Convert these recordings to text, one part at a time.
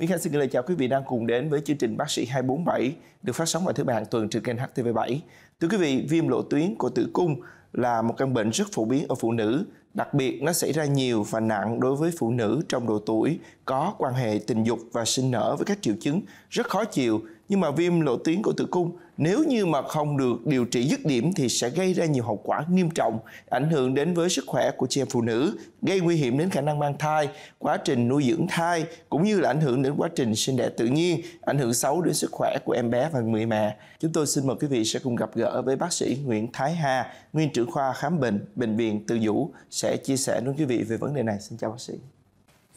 Mỹ Khanh xin gửi lời chào quý vị đang cùng đến với chương trình Bác sĩ 247 được phát sóng vào thứ ba hàng tuần trên kênh HTV7. Thưa quý vị, viêm lộ tuyến của tử cung là một căn bệnh rất phổ biến ở phụ nữ, đặc biệt nó xảy ra nhiều và nặng đối với phụ nữ trong độ tuổi có quan hệ tình dục và sinh nở với các triệu chứng rất khó chịu nhưng mà viêm lộ tuyến của tử cung nếu như mà không được điều trị dứt điểm thì sẽ gây ra nhiều hậu quả nghiêm trọng, ảnh hưởng đến với sức khỏe của chị em phụ nữ, gây nguy hiểm đến khả năng mang thai, quá trình nuôi dưỡng thai cũng như là ảnh hưởng đến quá trình sinh đẻ tự nhiên, ảnh hưởng xấu đến sức khỏe của em bé và người mẹ. Chúng tôi xin mời quý vị sẽ cùng gặp gỡ với bác sĩ Nguyễn Thái Hà, nguyên trưởng khoa khám bệnh bệnh viện Từ Dũ sẽ chia sẻ đến quý vị về vấn đề này. Xin chào bác sĩ.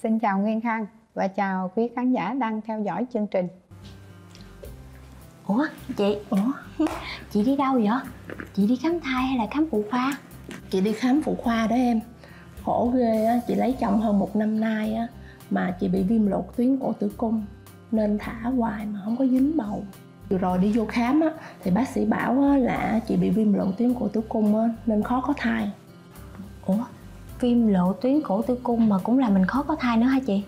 Xin chào Nguyên Khang và chào quý khán giả đang theo dõi chương trình ủa chị ủa chị đi đâu vậy chị đi khám thai hay là khám phụ khoa chị đi khám phụ khoa đó em khổ ghê á chị lấy chồng hơn một năm nay á mà chị bị viêm lột tuyến cổ tử cung nên thả hoài mà không có dính bầu vừa rồi đi vô khám á thì bác sĩ bảo á, là chị bị viêm lộ tuyến cổ tử cung á, nên khó có thai ủa viêm lộ tuyến cổ tử cung mà cũng là mình khó có thai nữa hả chị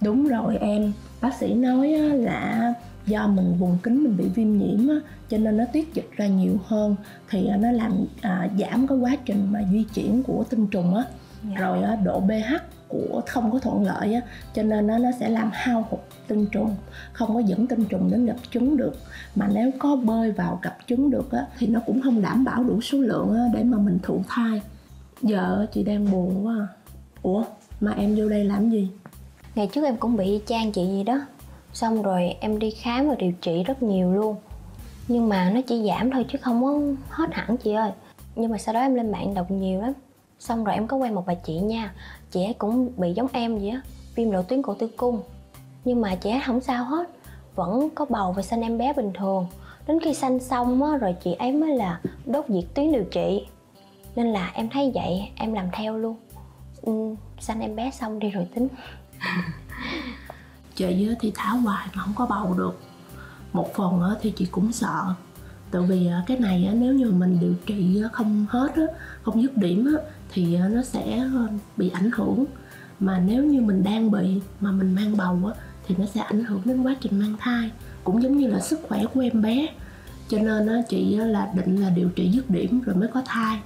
đúng rồi em bác sĩ nói á, là do mình vùng kính mình bị viêm nhiễm á, cho nên nó tiết dịch ra nhiều hơn thì à, nó làm à, giảm cái quá trình mà di chuyển của tinh trùng á yeah. Dạ. rồi á, à, độ pH của không có thuận lợi á, cho nên nó sẽ làm hao hụt tinh trùng không có dẫn tinh trùng đến gặp trứng được mà nếu có bơi vào gặp trứng được á, thì nó cũng không đảm bảo đủ số lượng á, để mà mình thụ thai giờ chị đang buồn quá à. ủa mà em vô đây làm gì ngày trước em cũng bị trang chị gì đó xong rồi em đi khám và điều trị rất nhiều luôn nhưng mà nó chỉ giảm thôi chứ không có hết hẳn chị ơi nhưng mà sau đó em lên mạng đọc nhiều lắm xong rồi em có quen một bà chị nha chị ấy cũng bị giống em vậy á viêm lộ tuyến cổ tử cung nhưng mà chị ấy không sao hết vẫn có bầu và sanh em bé bình thường đến khi sanh xong á, rồi chị ấy mới là đốt diệt tuyến điều trị nên là em thấy vậy em làm theo luôn ừ, sanh em bé xong đi rồi tính chị thì tháo hoài mà không có bầu được một phần thì chị cũng sợ tại vì à, cái này nếu như mình điều trị không hết không dứt điểm thì à, nó sẽ ờ, bị ảnh hưởng mà nếu như mình đang bị mà mình mang bầu thì nó sẽ ảnh hưởng đến quá trình mang thai cũng giống như là sức khỏe của em bé cho nên chị là định là điều trị dứt điểm rồi mới có thai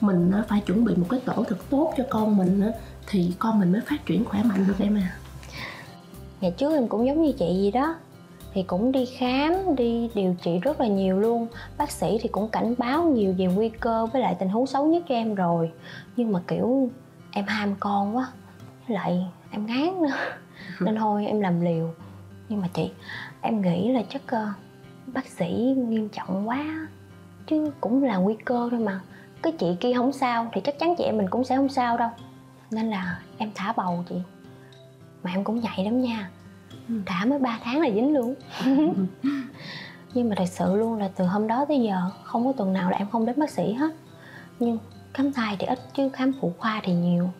mình phải chuẩn bị một cái tổ thật tốt cho con mình thì con mình mới phát triển khỏe mạnh được em à ngày trước em cũng giống như chị gì đó thì cũng đi khám đi điều trị rất là nhiều luôn bác sĩ thì cũng cảnh báo nhiều về nguy cơ với lại tình huống xấu nhất cho em rồi nhưng mà kiểu em ham con quá lại em ngán nữa nên thôi em làm liều nhưng mà chị em nghĩ là chắc uh, bác sĩ nghiêm trọng quá chứ cũng là nguy cơ thôi mà cái chị kia không sao thì chắc chắn chị em mình cũng sẽ không sao đâu nên là em thả bầu chị mà em cũng nhạy lắm nha cả ừ. mới 3 tháng là dính luôn nhưng mà thật sự luôn là từ hôm đó tới giờ không có tuần nào là em không đến bác sĩ hết nhưng khám thai thì ít chứ khám phụ khoa thì nhiều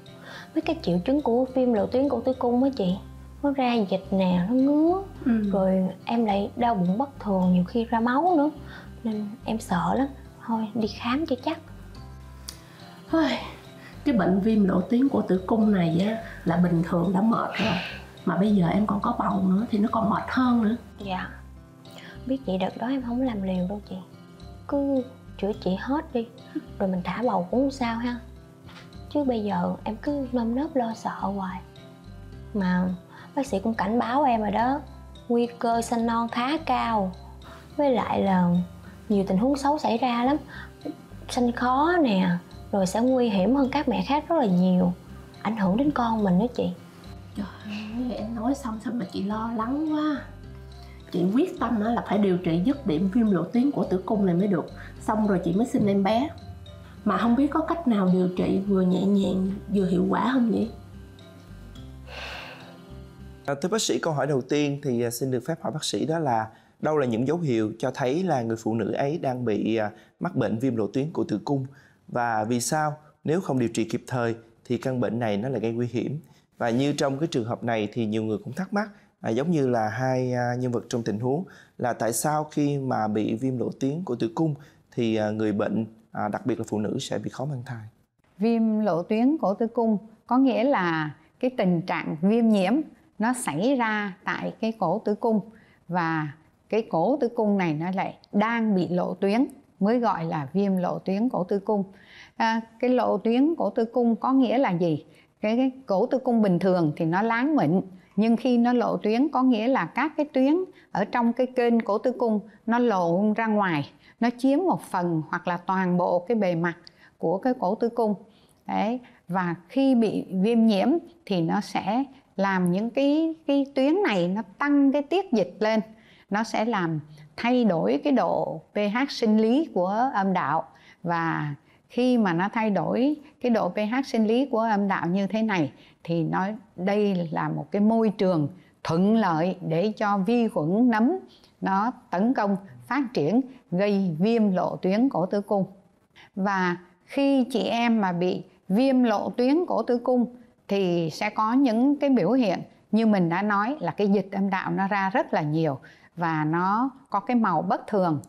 mấy cái triệu chứng của viêm lộ tuyến cổ tử cung á chị nó ra dịch nè nó ngứa ừ. rồi em lại đau bụng bất thường nhiều khi ra máu nữa nên em sợ lắm thôi đi khám cho chắc Ôi, cái bệnh viêm lộ tuyến của tử cung này á, là bình thường đã mệt rồi mà bây giờ em còn có bầu nữa thì nó còn mệt hơn nữa dạ biết chị đợt đó em không làm liều đâu chị cứ chữa trị hết đi rồi mình thả bầu cũng sao ha chứ bây giờ em cứ nơm nớp lo sợ hoài mà bác sĩ cũng cảnh báo em rồi đó nguy cơ sinh non khá cao với lại là nhiều tình huống xấu xảy ra lắm sinh khó nè rồi sẽ nguy hiểm hơn các mẹ khác rất là nhiều ảnh hưởng đến con mình đó chị trời ơi em nói xong xong mà chị lo lắng quá chị quyết tâm là phải điều trị dứt điểm viêm lộ tuyến của tử cung này mới được xong rồi chị mới sinh em bé mà không biết có cách nào điều trị vừa nhẹ nhàng vừa hiệu quả không vậy à, thưa bác sĩ câu hỏi đầu tiên thì à, xin được phép hỏi bác sĩ đó là đâu là những dấu hiệu cho thấy là người phụ nữ ấy đang bị à, mắc bệnh viêm lộ tuyến của tử cung và vì sao nếu không điều trị kịp thời thì căn bệnh này nó lại gây nguy hiểm và như trong cái trường hợp này thì nhiều người cũng thắc mắc à, giống như là hai à, nhân vật trong tình huống là tại sao khi mà bị viêm lỗ tuyến của tử cung thì à, người bệnh à, đặc biệt là phụ nữ sẽ bị khó mang thai viêm lỗ tuyến cổ tử cung có nghĩa là cái tình trạng viêm nhiễm nó xảy ra tại cái cổ tử cung và cái cổ tử cung này nó lại đang bị lộ tuyến mới gọi là viêm lộ tuyến cổ tử cung à, cái lộ tuyến cổ tử cung có nghĩa là gì cái, cái cổ tử cung bình thường thì nó láng mịn nhưng khi nó lộ tuyến có nghĩa là các cái tuyến ở trong cái kênh cổ tử cung nó lộ ra ngoài nó chiếm một phần hoặc là toàn bộ cái bề mặt của cái cổ tử cung đấy và khi bị viêm nhiễm thì nó sẽ làm những cái cái tuyến này nó tăng cái tiết dịch lên nó sẽ làm thay đổi cái độ pH sinh lý của âm đạo và khi mà nó thay đổi cái độ pH sinh lý của âm đạo như thế này thì nó đây là một cái môi trường thuận lợi để cho vi khuẩn nấm nó tấn công phát triển gây viêm lộ tuyến cổ tử cung và khi chị em mà bị viêm lộ tuyến cổ tử cung thì sẽ có những cái biểu hiện như mình đã nói là cái dịch âm đạo nó ra rất là nhiều và nó có cái màu bất thường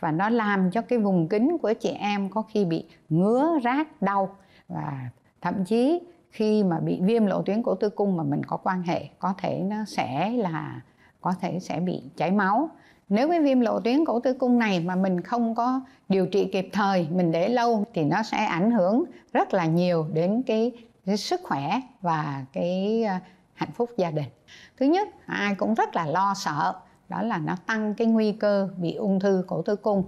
và nó làm cho cái vùng kính của chị em có khi bị ngứa rát đau và thậm chí khi mà bị viêm lộ tuyến cổ tử cung mà mình có quan hệ có thể nó sẽ là có thể sẽ bị chảy máu nếu cái viêm lộ tuyến cổ tử cung này mà mình không có điều trị kịp thời mình để lâu thì nó sẽ ảnh hưởng rất là nhiều đến cái, cái sức khỏe và cái à, hạnh phúc gia đình thứ nhất ai cũng rất là lo sợ đó là nó tăng cái nguy cơ bị ung thư cổ tử cung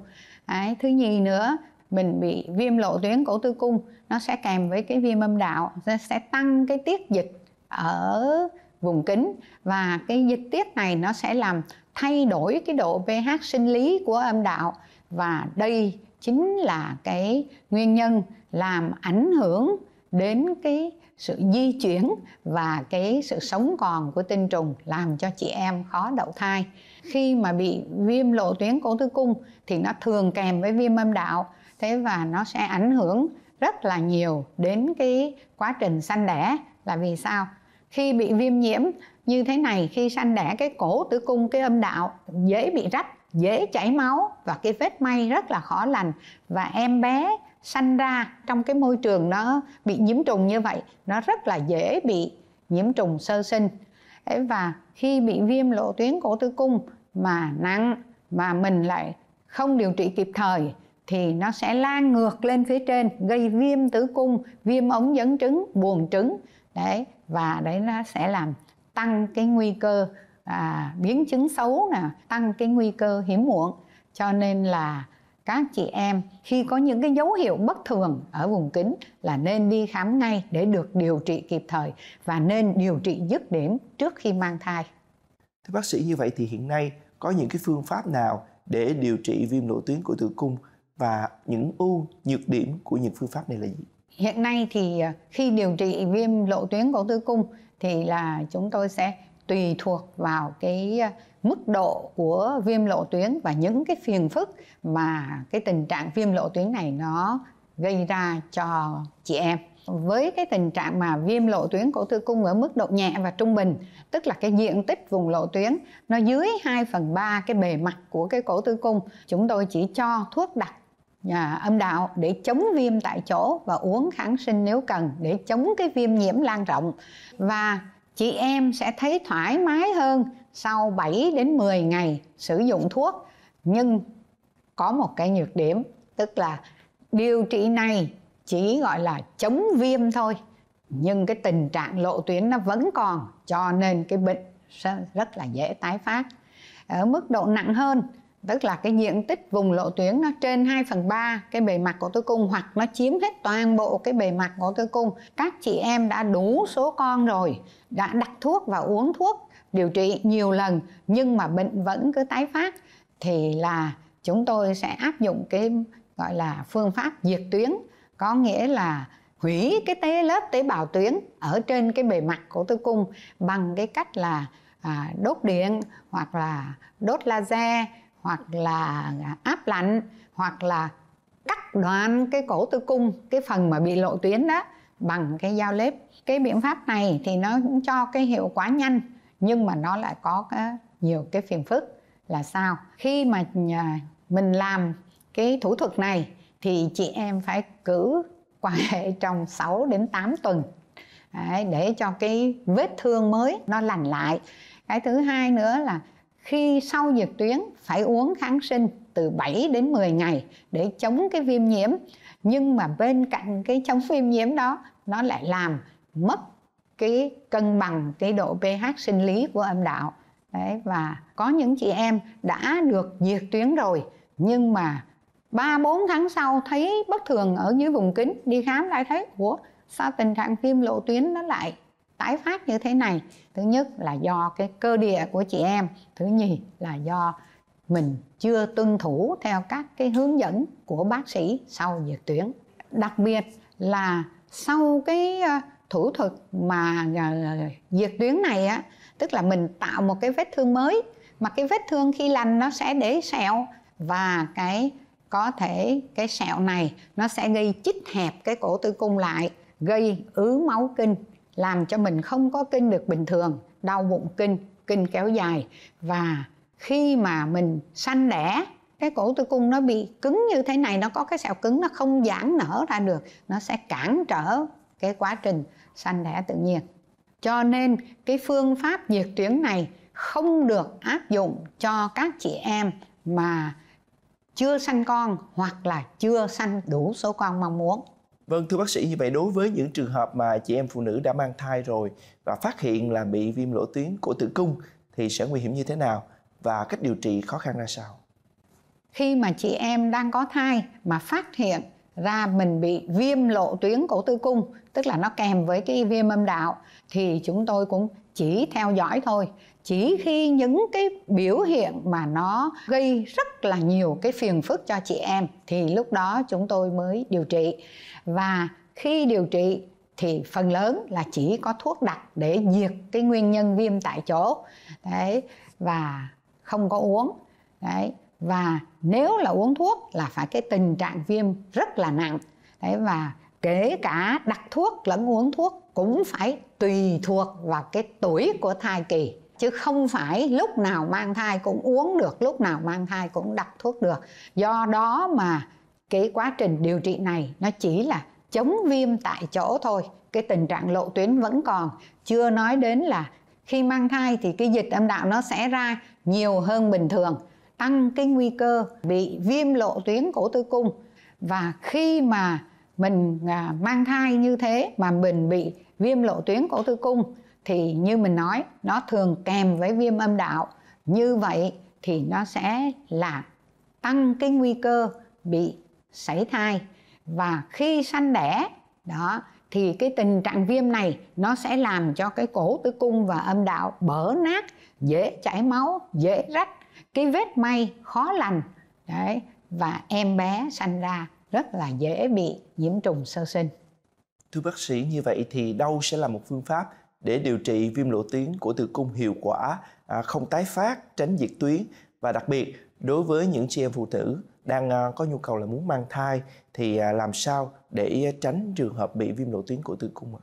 Đấy, thứ nhì nữa mình bị viêm lộ tuyến cổ tử cung nó sẽ kèm với cái viêm âm đạo sẽ tăng cái tiết dịch ở vùng kính và cái dịch tiết này nó sẽ làm thay đổi cái độ pH sinh lý của âm đạo và đây chính là cái nguyên nhân làm ảnh hưởng đến cái sự di chuyển và cái sự sống còn của tinh trùng làm cho chị em khó đậu thai khi mà bị viêm lộ tuyến cổ tử cung thì nó thường kèm với viêm âm đạo thế và nó sẽ ảnh hưởng rất là nhiều đến cái quá trình sanh đẻ là vì sao khi bị viêm nhiễm như thế này khi sanh đẻ cái cổ tử cung cái âm đạo dễ bị rách dễ chảy máu và cái vết may rất là khó lành và em bé sanh ra trong cái môi trường nó bị nhiễm trùng như vậy nó rất là dễ bị nhiễm trùng sơ sinh và khi bị viêm lộ tuyến cổ tử cung mà nặng mà mình lại không điều trị kịp thời thì nó sẽ lan ngược lên phía trên gây viêm tử cung viêm ống dẫn trứng buồng trứng đấy và đấy nó sẽ làm tăng cái nguy cơ à, biến chứng xấu nè tăng cái nguy cơ hiếm muộn cho nên là các chị em khi có những cái dấu hiệu bất thường ở vùng kính là nên đi khám ngay để được điều trị kịp thời và nên điều trị dứt điểm trước khi mang thai. Thưa bác sĩ như vậy thì hiện nay có những cái phương pháp nào để điều trị viêm lộ tuyến của tử cung và những ưu nhược điểm của những phương pháp này là gì? Hiện nay thì à, khi điều trị viêm lộ tuyến cổ tử cung thì là chúng tôi sẽ tùy thuộc vào cái à, mức độ của viêm lộ tuyến và những cái phiền phức mà cái tình trạng viêm lộ tuyến này nó gây ra cho chị em với cái tình trạng mà viêm lộ tuyến cổ tử cung ở mức độ nhẹ và trung bình tức là cái diện tích vùng lộ tuyến nó dưới 2 phần 3 cái bề mặt của cái cổ tử cung chúng tôi chỉ cho thuốc đặc nhà âm đạo để chống viêm tại chỗ và uống kháng sinh nếu cần để chống cái viêm nhiễm lan rộng và chị em sẽ thấy thoải mái hơn sau 7 đến 10 ngày sử dụng thuốc nhưng có một cái nhược điểm tức là điều trị này chỉ gọi là chống viêm thôi nhưng cái tình trạng lộ tuyến nó vẫn còn cho nên cái bệnh rất là dễ tái phát ở mức độ nặng hơn tức là cái diện tích vùng lộ tuyến nó trên 2 phần 3 cái bề mặt của tử cung hoặc nó chiếm hết toàn bộ cái bề mặt của tử cung. Các chị em đã đủ số con rồi, đã đặt thuốc và uống thuốc điều trị nhiều lần nhưng mà bệnh vẫn cứ tái phát thì là chúng tôi sẽ áp dụng cái gọi là phương pháp diệt tuyến có nghĩa là hủy cái tế lớp tế bào tuyến ở trên cái bề mặt của tử cung bằng cái cách là à, đốt điện hoặc là đốt laser hoặc là áp lạnh hoặc là cắt đoạn cái cổ tử cung cái phần mà bị lộ tuyến đó bằng cái dao lép cái biện pháp này thì nó cũng cho cái hiệu quả nhanh nhưng mà nó lại có cái, nhiều cái phiền phức là sao khi mà nhà, mình làm cái thủ thuật này thì chị em phải cử quan hệ trong 6 đến 8 tuần để cho cái vết thương mới nó lành lại cái thứ hai nữa là khi sau diệt tuyến phải uống kháng sinh từ 7 đến 10 ngày để chống cái viêm nhiễm nhưng mà bên cạnh cái chống viêm nhiễm đó nó lại làm mất cái cân bằng cái độ pH sinh lý của âm đạo Đấy, và có những chị em đã được diệt tuyến rồi nhưng mà 3 4 tháng sau thấy bất thường ở dưới vùng kính đi khám lại thấy của sao tình trạng viêm lộ tuyến nó lại tái phát như thế này thứ nhất là do cái cơ địa của chị em thứ nhì là do mình chưa tuân thủ theo các cái hướng dẫn của bác sĩ sau diệt tuyến đặc biệt là sau cái ờ, thủ thuật mà diệt ờ, tuyến này á tức là mình tạo một cái vết thương mới mà cái vết thương khi lành nó sẽ để sẹo và cái có thể cái sẹo này nó sẽ gây chích hẹp cái cổ tử cung lại gây ứ máu kinh làm cho mình không có kinh được bình thường đau bụng kinh kinh kéo dài và khi mà mình sanh đẻ cái cổ tử cung nó bị cứng như thế này nó có cái sẹo cứng nó không giãn nở ra được nó sẽ cản trở cái quá trình sanh đẻ tự nhiên cho nên cái phương pháp diệt tuyến này không được áp dụng cho các chị em mà chưa sanh con hoặc là chưa sanh đủ số con mong muốn Vâng, thưa bác sĩ, như vậy đối với những trường hợp mà chị em phụ nữ đã mang thai rồi và phát hiện là bị viêm lỗ tuyến cổ tử cung thì sẽ nguy hiểm như thế nào và cách điều trị khó khăn ra sao? Khi mà chị em đang có thai mà phát hiện ra mình bị viêm lộ tuyến cổ tử cung tức là nó kèm với cái viêm âm đạo thì chúng tôi cũng chỉ theo dõi thôi chỉ khi những cái biểu hiện mà nó gây rất là nhiều cái phiền phức cho chị em thì lúc đó chúng tôi mới điều trị và khi điều trị thì phần lớn là chỉ có thuốc đặc để diệt cái nguyên nhân viêm tại chỗ đấy và không có uống đấy và nếu là uống thuốc là phải cái tình trạng viêm rất là nặng đấy và kể cả đặt thuốc lẫn uống thuốc cũng phải tùy thuộc vào cái tuổi của thai kỳ chứ không phải lúc nào mang thai cũng uống được lúc nào mang thai cũng đặt thuốc được do đó mà cái quá trình điều trị này nó chỉ là chống viêm tại chỗ thôi cái tình trạng lộ tuyến vẫn còn chưa nói đến là khi mang thai thì cái dịch âm đạo nó sẽ ra nhiều hơn bình thường tăng cái nguy cơ bị viêm lộ tuyến cổ tử cung và khi mà mình à, mang thai như thế mà mình bị viêm lộ tuyến cổ tử cung thì như mình nói nó thường kèm với viêm âm đạo như vậy thì nó sẽ là tăng cái nguy cơ bị sảy thai và khi sanh đẻ đó thì cái tình trạng viêm này nó sẽ làm cho cái cổ tử cung và âm đạo bở nát dễ chảy máu dễ rách cái vết may khó lành đấy và em bé sanh ra rất là dễ bị nhiễm trùng sơ sinh. Thưa bác sĩ, như vậy thì đâu sẽ là một phương pháp để điều trị viêm lộ tuyến của tử cung hiệu quả, à, không tái phát, tránh diệt tuyến và đặc biệt đối với những chị em phụ nữ đang à, có nhu cầu là muốn mang thai thì à, làm sao để tránh trường hợp bị viêm lộ tuyến của tử cung ạ?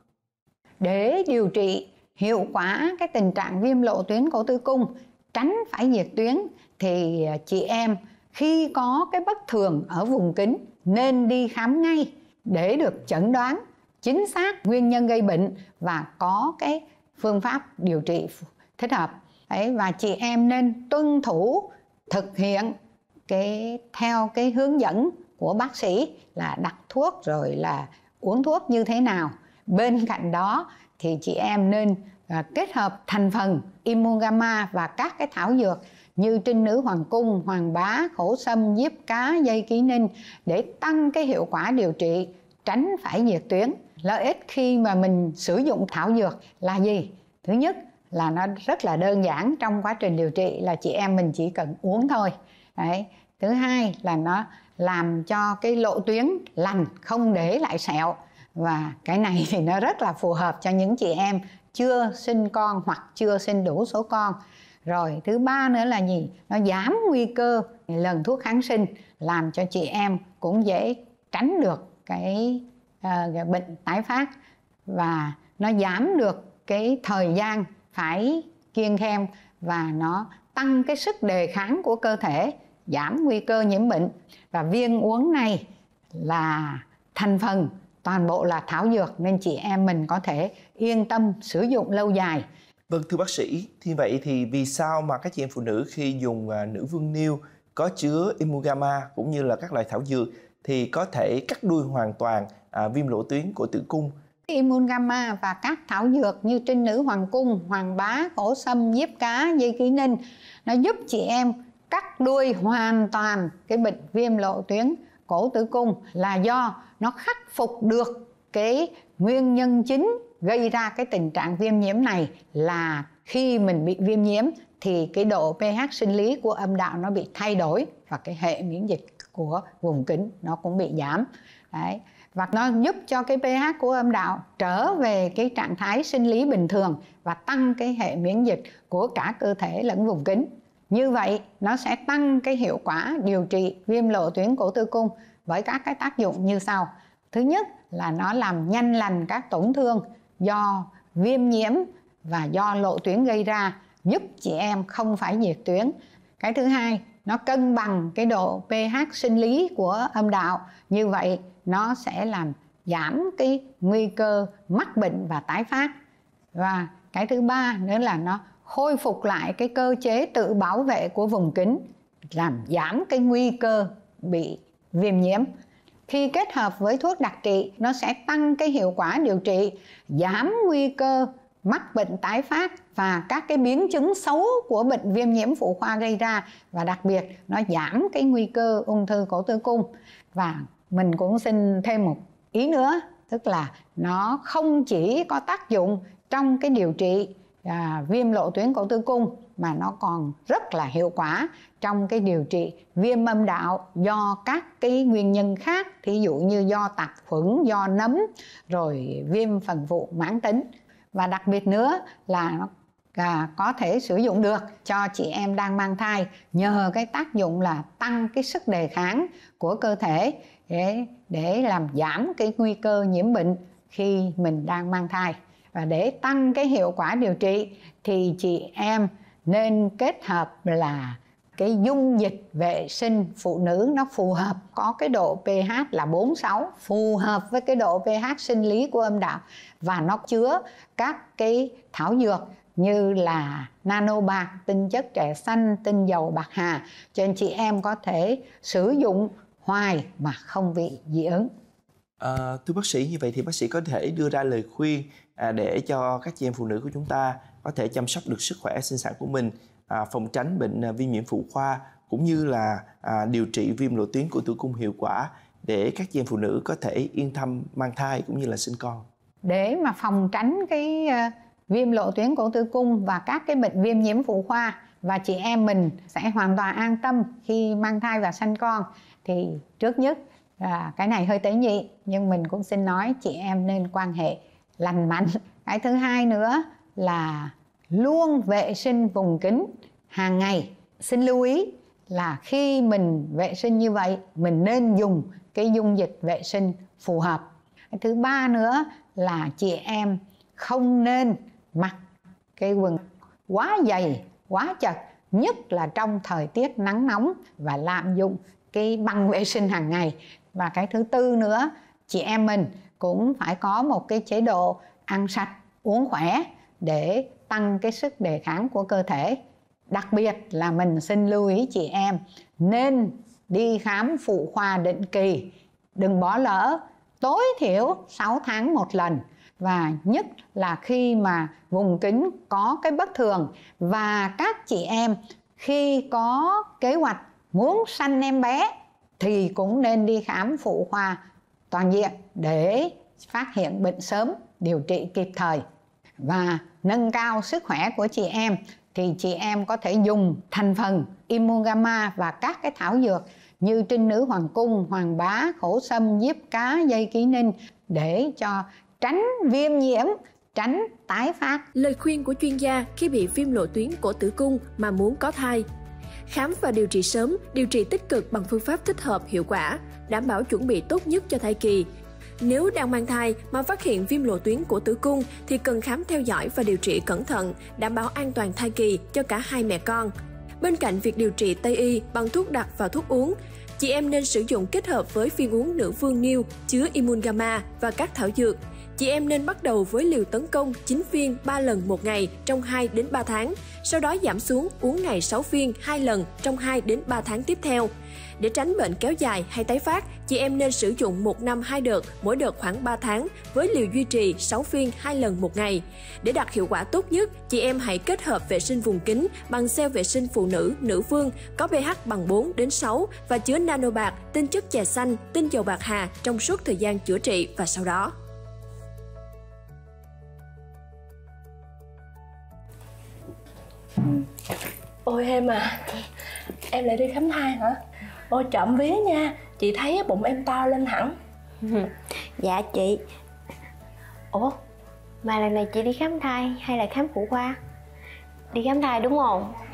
Để điều trị hiệu quả cái tình trạng viêm lộ tuyến cổ tử cung, tránh phải diệt tuyến thì à, chị em khi có cái bất thường ở vùng kính nên đi khám ngay để được chẩn đoán chính xác nguyên nhân gây bệnh và có cái phương pháp điều trị thích hợp ấy và chị em nên tuân thủ thực hiện cái theo cái hướng dẫn của bác sĩ là đặt thuốc rồi là uống thuốc như thế nào bên cạnh đó thì chị em nên à, kết hợp thành phần imungama và các cái thảo dược như trinh nữ hoàng cung, hoàng bá, khổ sâm, diếp cá, dây ký ninh để tăng cái hiệu quả điều trị, tránh phải nhiệt tuyến. Lợi ích khi mà mình sử dụng thảo dược là gì? Thứ nhất là nó rất là đơn giản trong quá trình điều trị là chị em mình chỉ cần uống thôi. Đấy. Thứ hai là nó làm cho cái lộ tuyến lành không để lại sẹo và cái này thì nó rất là phù hợp cho những chị em chưa sinh con hoặc chưa sinh đủ số con rồi thứ ba nữa là gì nó giảm nguy cơ lần thuốc kháng sinh làm cho chị em cũng dễ tránh được cái, ờ, cái bệnh tái phát và nó giảm được cái thời gian phải kiêng khem và nó tăng cái sức đề kháng của cơ thể giảm nguy cơ nhiễm bệnh và viên uống này là thành phần toàn bộ là thảo dược nên chị em mình có thể yên tâm sử dụng lâu dài Vâng thưa bác sĩ, thì vậy thì vì sao mà các chị em phụ nữ khi dùng à, nữ vương niêu có chứa imugama cũng như là các loại thảo dược thì có thể cắt đuôi hoàn toàn à, viêm lỗ tuyến của tử cung? Imugama và các thảo dược như trinh nữ hoàng cung, hoàng bá, cổ sâm, diếp cá, dây ký ninh nó giúp chị em cắt đuôi hoàn toàn cái bệnh viêm lộ tuyến cổ tử cung là do nó khắc phục được cái nguyên nhân chính gây ra cái tình trạng viêm nhiễm này là khi mình bị viêm nhiễm thì cái độ pH sinh lý của âm đạo nó bị thay đổi và cái hệ miễn dịch của vùng kính nó cũng bị giảm. Đấy. Và nó giúp cho cái pH của âm đạo trở về cái trạng thái sinh lý bình thường và tăng cái hệ miễn dịch của cả cơ thể lẫn vùng kính. Như vậy nó sẽ tăng cái hiệu quả điều trị viêm lộ tuyến cổ tử cung với các cái tác dụng như sau. Thứ nhất là nó làm nhanh lành các tổn thương do viêm nhiễm và do lộ tuyến gây ra giúp chị em không phải nhiệt tuyến. Cái thứ hai, nó cân bằng cái độ pH sinh lý của âm đạo. Như vậy nó sẽ làm giảm cái nguy cơ mắc bệnh và tái phát. Và cái thứ ba nữa là nó khôi phục lại cái cơ chế tự bảo vệ của vùng kính làm giảm cái nguy cơ bị viêm nhiễm khi kết hợp với thuốc đặc trị nó sẽ tăng cái hiệu quả điều trị giảm nguy cơ mắc bệnh tái phát và các cái biến chứng xấu của bệnh viêm nhiễm phụ khoa gây ra và đặc biệt nó giảm cái nguy cơ ung thư cổ tử cung và mình cũng xin thêm một ý nữa tức là nó không chỉ có tác dụng trong cái điều trị à, viêm lộ tuyến cổ tử cung mà nó còn rất là hiệu quả trong cái điều trị viêm âm đạo do các cái nguyên nhân khác thí dụ như do tạp khuẩn do nấm rồi viêm phần phụ mãn tính và đặc biệt nữa là nó à, có thể sử dụng được cho chị em đang mang thai nhờ cái tác dụng là tăng cái sức đề kháng của cơ thể để để làm giảm cái nguy cơ nhiễm bệnh khi mình đang mang thai và để tăng cái hiệu quả điều trị thì chị em nên kết hợp là cái dung dịch vệ sinh phụ nữ nó phù hợp có cái độ pH là 46 phù hợp với cái độ pH sinh lý của âm đạo và nó chứa các cái thảo dược như là nano bạc, tinh chất trẻ xanh, tinh dầu bạc hà cho nên chị em có thể sử dụng hoài mà không bị dị ứng. À, thưa bác sĩ như vậy thì bác sĩ có thể đưa ra lời khuyên À, để cho các chị em phụ nữ của chúng ta có thể chăm sóc được sức khỏe sinh sản của mình à, phòng tránh bệnh à, viêm nhiễm phụ khoa cũng như là điều trị viêm lộ tuyến của tử cung hiệu quả để các chị em phụ nữ có thể yên tâm mang thai cũng như là sinh con để mà phòng tránh cái viêm lộ tuyến cổ tử cung và các cái bệnh viêm nhiễm phụ khoa và chị em mình sẽ hoàn toàn an tâm khi mang thai và sinh con thì trước nhất là cái này hơi tế nhị nhưng mình cũng xin nói chị em nên quan hệ lành mạnh cái thứ hai nữa là luôn vệ sinh vùng kính hàng ngày xin lưu ý là khi mình vệ sinh như vậy mình nên dùng cái dung dịch vệ sinh phù hợp cái thứ ba nữa là chị em không nên mặc cái quần quá dày quá chật nhất là trong thời tiết nắng nóng và lạm dụng cái băng vệ sinh hàng ngày và cái thứ tư nữa chị em mình cũng phải có một cái chế độ ăn sạch uống khỏe để tăng cái sức đề kháng của cơ thể đặc biệt là mình xin lưu ý chị em nên đi khám phụ khoa định kỳ đừng bỏ lỡ tối thiểu 6 tháng một lần và nhất là khi mà vùng kính có cái bất thường và các chị em khi có kế hoạch muốn sanh em bé thì cũng nên đi khám phụ khoa toàn diện để phát hiện bệnh sớm, điều trị kịp thời và nâng cao sức khỏe của chị em thì chị em có thể dùng thành phần imugama và các cái thảo dược như trinh nữ hoàng cung, hoàng bá, khổ sâm, diếp cá, dây ký ninh để cho tránh viêm nhiễm, tránh tái phát. Lời khuyên của chuyên gia khi bị viêm lộ tuyến cổ tử cung mà muốn có thai Khám và điều trị sớm, điều trị tích cực bằng phương pháp thích hợp hiệu quả đảm bảo chuẩn bị tốt nhất cho thai kỳ. Nếu đang mang thai mà phát hiện viêm lộ tuyến của tử cung thì cần khám theo dõi và điều trị cẩn thận, đảm bảo an toàn thai kỳ cho cả hai mẹ con. Bên cạnh việc điều trị Tây y bằng thuốc đặc và thuốc uống, chị em nên sử dụng kết hợp với viên uống nữ vương Niu chứa immun gamma và các thảo dược – chị em nên bắt đầu với liều tấn công 9 viên 3 lần một ngày trong 2 đến 3 tháng, sau đó giảm xuống uống ngày 6 viên 2 lần trong 2 đến 3 tháng tiếp theo. Để tránh bệnh kéo dài hay tái phát, chị em nên sử dụng 1 năm 2 đợt, mỗi đợt khoảng 3 tháng với liều duy trì 6 viên 2 lần một ngày. Để đạt hiệu quả tốt nhất, chị em hãy kết hợp vệ sinh vùng kính bằng xeo vệ sinh phụ nữ nữ vương có pH bằng 4 đến 6 và chứa nano bạc tinh chất chè xanh, tinh dầu bạc hà trong suốt thời gian chữa trị và sau đó. ôi em à em lại đi khám thai hả ôi chậm vía nha chị thấy bụng em to lên hẳn dạ chị ủa mà lần này chị đi khám thai hay là khám phụ khoa đi khám thai đúng không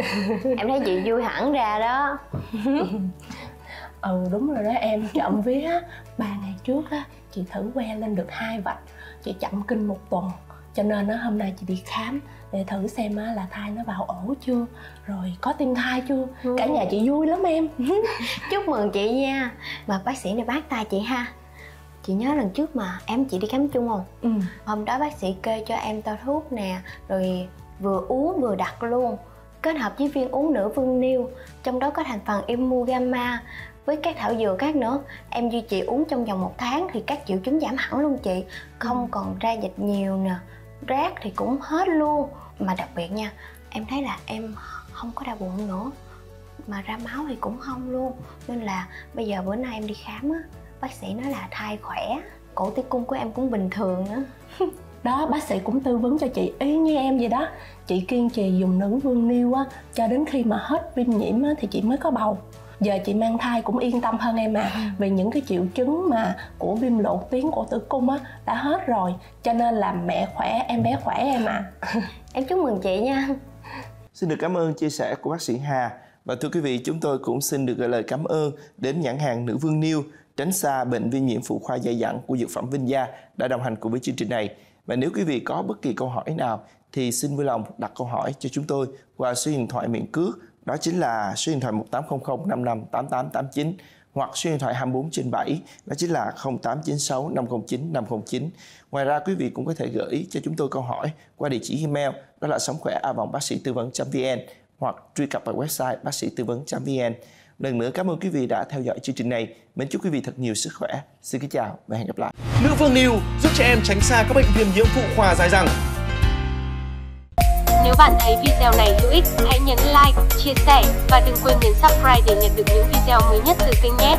em thấy chị vui hẳn ra đó ừ đúng rồi đó em chậm vía ba ngày trước á chị thử que lên được hai vạch chị chậm kinh một tuần cho nên hôm nay chị đi khám để thử xem là thai nó vào ổ chưa rồi có tim thai chưa ừ. cả nhà chị vui lắm em chúc mừng chị nha mà bác sĩ này bác tay chị ha chị nhớ lần trước mà em chị đi khám chung không ừ. hôm đó bác sĩ kê cho em to thuốc nè rồi vừa uống vừa đặt luôn kết hợp với viên uống nửa vương niêu trong đó có thành phần imugamma với các thảo dược khác nữa em duy trì uống trong vòng một tháng thì các triệu chứng giảm hẳn luôn chị không ừ. còn ra dịch nhiều nè rác thì cũng hết luôn mà đặc biệt nha em thấy là em không có đau bụng nữa mà ra máu thì cũng không luôn nên là bây giờ bữa nay em đi khám á bác sĩ nói là thai khỏe cổ tử cung của em cũng bình thường nữa đó bác sĩ cũng tư vấn cho chị ý như em vậy đó chị kiên trì dùng nữ vương niêu á cho đến khi mà hết viêm nhiễm á thì chị mới có bầu giờ chị mang thai cũng yên tâm hơn em mà ừ. vì những cái triệu chứng mà của viêm lộ tuyến của tử cung á đã hết rồi cho nên là mẹ khỏe em bé khỏe em à em chúc mừng chị nha xin được cảm ơn chia sẻ của bác sĩ Hà và thưa quý vị chúng tôi cũng xin được gửi lời cảm ơn đến nhãn hàng nữ vương Niu tránh xa bệnh viêm nhiễm phụ khoa dai dẳng của dược phẩm Vinh Gia đã đồng hành cùng với chương trình này và nếu quý vị có bất kỳ câu hỏi nào thì xin vui lòng đặt câu hỏi cho chúng tôi qua số điện thoại miễn cước đó chính là số điện thoại 1800 55 8889 hoặc số điện thoại 24 trên 7 đó chính là 0896 509 509. Ngoài ra quý vị cũng có thể gửi cho chúng tôi câu hỏi qua địa chỉ email đó là sống khỏe a vòng bác sĩ tư vấn.vn hoặc truy cập vào website bác sĩ tư vấn.vn. Lần nữa cảm ơn quý vị đã theo dõi chương trình này. Mến chúc quý vị thật nhiều sức khỏe. Xin kính chào và hẹn gặp lại. Nữ Vương New giúp trẻ em tránh xa các bệnh viêm nhiễm phụ khoa dài dẳng. Nếu bạn thấy video này hữu ích, hãy nhấn like, chia sẻ và đừng quên nhấn subscribe để nhận được những video mới nhất từ kênh nhé.